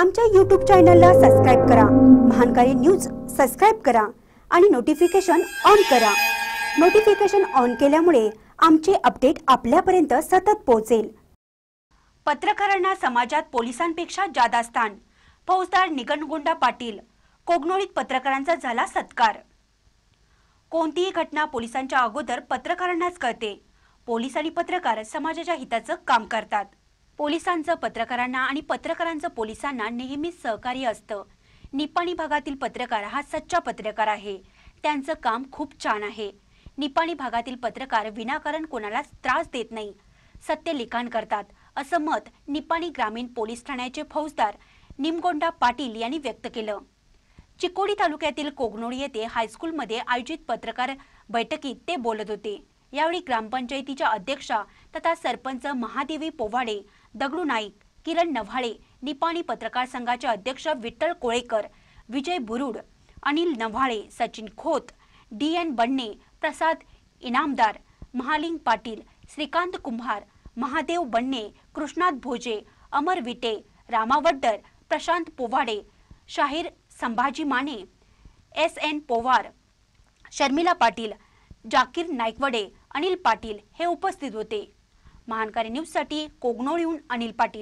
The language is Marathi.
आमच्या यूट्यूब चॅनलला सबस्क्राईब करा महानकारी न्यूज सबस्क्राईब करा आणि नोटिफिकेशन ऑन करा नोटिफिकेशन ऑन केल्यामुळे आमचे अपडेट आपल्यापर्यंत सतत पोहोचेल पत्रकारांना समाजात पोलिसांपेक्षा जादा स्थान फौजदार निगनगोंडा पाटील कोगनोळीत पत्रकारांचा झाला सत्कार कोणतीही घटना पोलिसांच्या अगोदर पत्रकारांनाच कळते पोलीस आणि पत्रकार समाजाच्या हिताचं काम करतात पोलिसांचं पत्रकारांना आणि पत्रकारांचं पोलिसांना नेहमीच सहकार्य असतं निपाणी भागातील पत्रकार हा सच्चा पत्रकार आहे त्यांचं काम खूप छान आहे निपाणी भागातील पत्रकार विनाकारण कोणाला त्रास देत नाही सत्य लिखाण करतात असं मत निपाणी ग्रामीण पोलीस ठाण्याचे फौजदार निमगोंडा पाटील यांनी व्यक्त केलं चिकोडी तालुक्यातील कोगनोड येथे हायस्कूलमध्ये आयोजित पत्रकार बैठकीत ते बोलत होते यावेळी ग्रामपंचायतीच्या अध्यक्षा तथा सरपंच महादेवी पोवाडे दगडू नाईक किरण नव्हाळे निपाणी पत्रकार संघाचे अध्यक्ष विठ्ठल कोळेकर विजय बुरुड अनिल नव्हाळे सचिन खोत डी एन बन्ने प्रसाद इनामदार महालिंग पाटील श्रीकांत कुंभार महादेव बन्ने कृष्णात भोजे अमर विटे रामावड्डर प्रशांत पोवाडे शाहीर संभाजी माने एस एन पोवार शर्मिला पाटील जाकीर नाईकवडे अनिल पाटील हे उपस्थित होते महानकारी न्यूजसाठी कोगनोळीहून अनिल पाटील